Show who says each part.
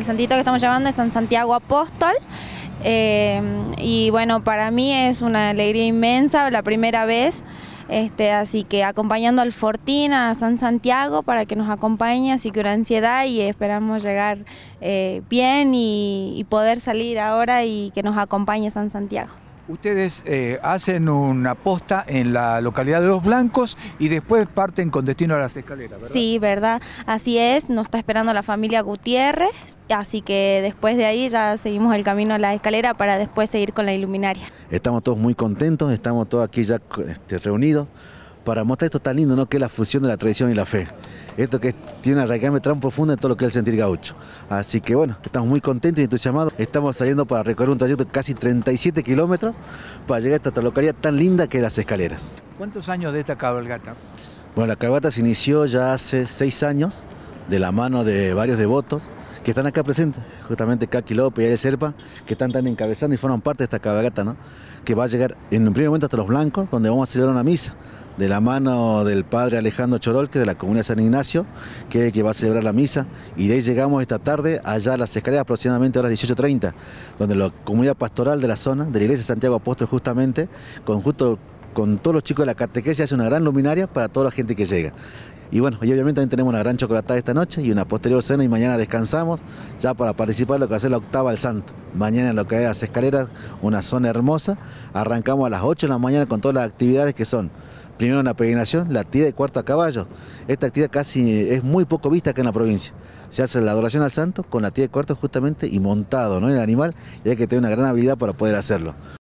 Speaker 1: El santito que estamos llevando es San Santiago Apóstol. Eh, y bueno, para mí es una alegría inmensa, la primera vez. Este, así que acompañando al Fortín, a San Santiago, para que nos acompañe, así que una ansiedad y esperamos llegar eh, bien y poder salir ahora y que nos acompañe San Santiago.
Speaker 2: Ustedes eh, hacen una posta en la localidad de Los Blancos y después parten con destino a las escaleras, ¿verdad? Sí,
Speaker 1: ¿verdad? Así es, nos está esperando la familia Gutiérrez, así que después de ahí ya seguimos el camino a la escalera para después seguir con la iluminaria.
Speaker 2: Estamos todos muy contentos, estamos todos aquí ya este, reunidos para mostrar esto tan lindo, ¿no? Que es la fusión de la tradición y la fe esto que tiene una tan profunda en todo lo que es el sentir gaucho. Así que bueno, estamos muy contentos y entusiasmados. Estamos saliendo para recorrer un trayecto de casi 37 kilómetros para llegar a esta localidad tan linda que es Las Escaleras. ¿Cuántos años de esta cabalgata? Bueno, la cabalgata se inició ya hace seis años de la mano de varios devotos que están acá presentes, justamente Kaki López y Ale Serpa, que están tan encabezando y forman parte de esta cabalgata, ¿no? Que va a llegar en un primer momento hasta Los Blancos, donde vamos a celebrar una misa de la mano del padre Alejandro Chorol... es de la Comunidad de San Ignacio, que que va a celebrar la misa. Y de ahí llegamos esta tarde allá a las escaleras aproximadamente a las 18.30, donde la comunidad pastoral de la zona, de la iglesia de Santiago Apóstol justamente, con, con todos los chicos de la catequesia, hace una gran luminaria para toda la gente que llega. Y bueno, y obviamente también tenemos una gran chocolatada esta noche y una posterior cena y mañana descansamos ya para participar de lo que va a ser la octava al santo. Mañana en lo que es las escaleras, una zona hermosa, arrancamos a las 8 de la mañana con todas las actividades que son primero en la peregrinación, la tía de cuarto a caballo. Esta actividad casi es muy poco vista acá en la provincia. Se hace la adoración al santo con la tía de cuarto justamente y montado ¿no? el animal y hay que tener una gran habilidad para poder hacerlo.